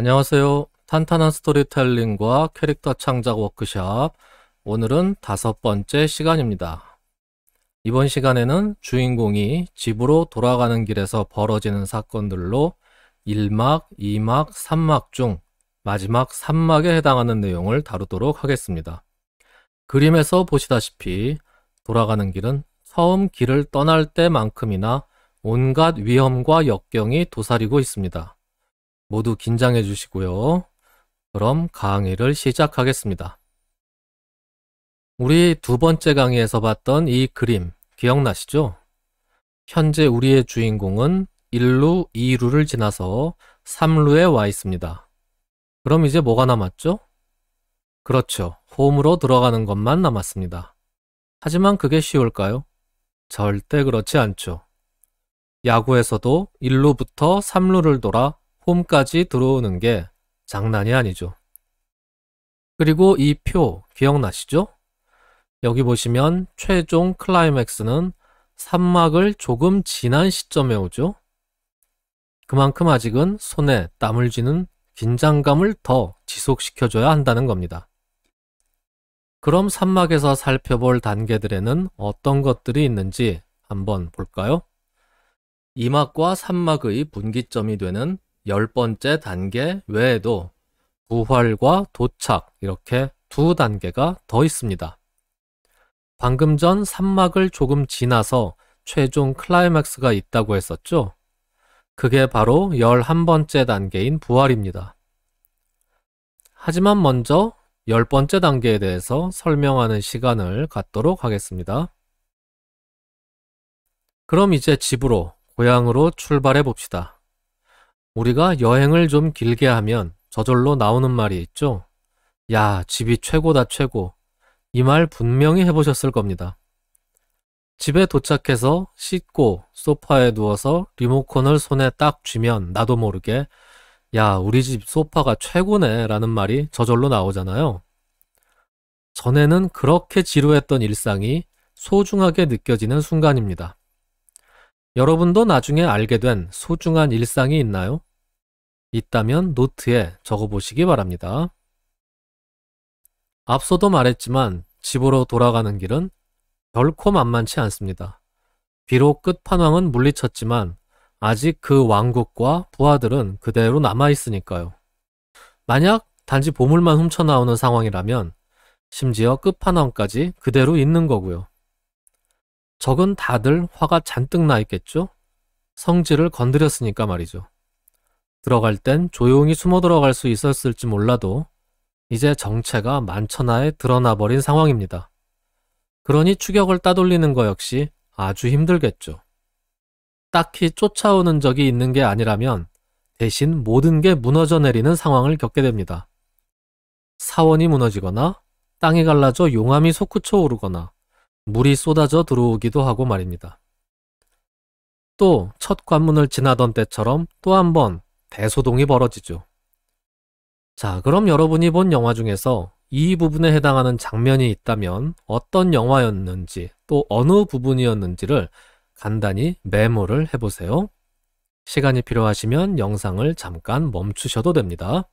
안녕하세요. 탄탄한 스토리텔링과 캐릭터 창작 워크샵 오늘은 다섯 번째 시간입니다. 이번 시간에는 주인공이 집으로 돌아가는 길에서 벌어지는 사건들로 1막, 2막, 3막 중 마지막 3막에 해당하는 내용을 다루도록 하겠습니다. 그림에서 보시다시피 돌아가는 길은 처음 길을 떠날 때만큼이나 온갖 위험과 역경이 도사리고 있습니다. 모두 긴장해 주시고요. 그럼 강의를 시작하겠습니다. 우리 두 번째 강의에서 봤던 이 그림 기억나시죠? 현재 우리의 주인공은 1루, 2루를 지나서 3루에 와 있습니다. 그럼 이제 뭐가 남았죠? 그렇죠. 홈으로 들어가는 것만 남았습니다. 하지만 그게 쉬울까요? 절대 그렇지 않죠. 야구에서도 1루부터 3루를 돌아 홈까지 들어오는 게 장난이 아니죠. 그리고 이 표 기억나시죠? 여기 보시면 최종 클라이맥스는 산막을 조금 지난 시점에 오죠. 그만큼 아직은 손에 땀을 쥐는 긴장감을 더 지속시켜줘야 한다는 겁니다. 그럼 산막에서 살펴볼 단계들에는 어떤 것들이 있는지 한번 볼까요? 이막과 산막의 분기점이 되는 열 번째 단계 외에도 부활과 도착 이렇게 두 단계가 더 있습니다. 방금 전 산막을 조금 지나서 최종 클라이맥스가 있다고 했었죠? 그게 바로 11번째 단계인 부활입니다. 하지만 먼저 10번째 단계에 대해서 설명하는 시간을 갖도록 하겠습니다. 그럼 이제 집으로, 고향으로 출발해 봅시다. 우리가 여행을 좀 길게 하면 저절로 나오는 말이 있죠. 야, 집이 최고다, 최고. 이 말 분명히 해보셨을 겁니다. 집에 도착해서 씻고 소파에 누워서 리모컨을 손에 딱 쥐면 나도 모르게 야, 우리 집 소파가 최고네 라는 말이 저절로 나오잖아요. 전에는 그렇게 지루했던 일상이 소중하게 느껴지는 순간입니다. 여러분도 나중에 알게 된 소중한 일상이 있나요? 있다면 노트에 적어보시기 바랍니다. 앞서도 말했지만 집으로 돌아가는 길은 결코 만만치 않습니다. 비록 끝판왕은 물리쳤지만 아직 그 왕국과 부하들은 그대로 남아있으니까요. 만약 단지 보물만 훔쳐나오는 상황이라면 심지어 끝판왕까지 그대로 있는 거고요. 적은 다들 화가 잔뜩 나 있겠죠? 성질을 건드렸으니까 말이죠. 들어갈 땐 조용히 숨어 들어갈 수 있었을지 몰라도 이제 정체가 만천하에 드러나버린 상황입니다. 그러니 추격을 따돌리는 거 역시 아주 힘들겠죠. 딱히 쫓아오는 적이 있는 게 아니라면 대신 모든 게 무너져 내리는 상황을 겪게 됩니다. 사원이 무너지거나 땅이 갈라져 용암이 솟구쳐 오르거나 물이 쏟아져 들어오기도 하고 말입니다. 또 첫 관문을 지나던 때처럼 또한번 대소동이 벌어지죠. 자, 그럼 여러분이 본 영화 중에서 이 부분에 해당하는 장면이 있다면 어떤 영화였는지 또 어느 부분이었는지를 간단히 메모를 해보세요. 시간이 필요하시면 영상을 잠깐 멈추셔도 됩니다.